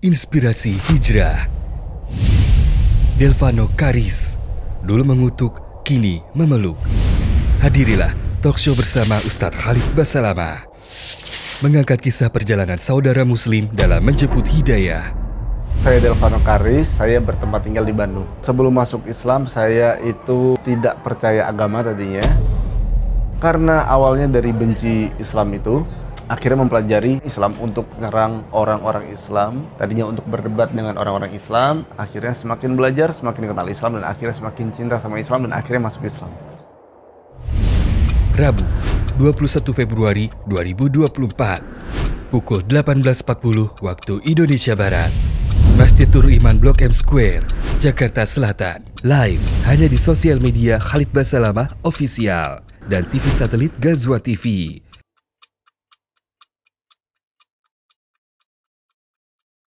Inspirasi Hijrah Delvano Karis Dulu mengutuk, kini memeluk Hadirilah talkshow bersama Ustadz Khalid Basalama Mengangkat kisah perjalanan saudara muslim dalam menjemput hidayah saya Delvano Karis, saya bertempat tinggal di Bandung. Sebelum masuk Islam, saya itu tidak percaya agama tadinya. Karena awalnya dari benci Islam itu, akhirnya mempelajari Islam untuk ngerang orang-orang Islam. Tadinya untuk berdebat dengan orang-orang Islam, akhirnya semakin belajar, semakin kenal Islam, dan akhirnya semakin cinta sama Islam, dan akhirnya masuk Islam. Rabu, 21 Februari 2024, pukul 18.40 waktu Indonesia Barat. Masjid Tur Iman Blok M Square, Jakarta Selatan. Live hanya di sosial media Khalid Basalamah Official dan TV satelit Gazwa TV.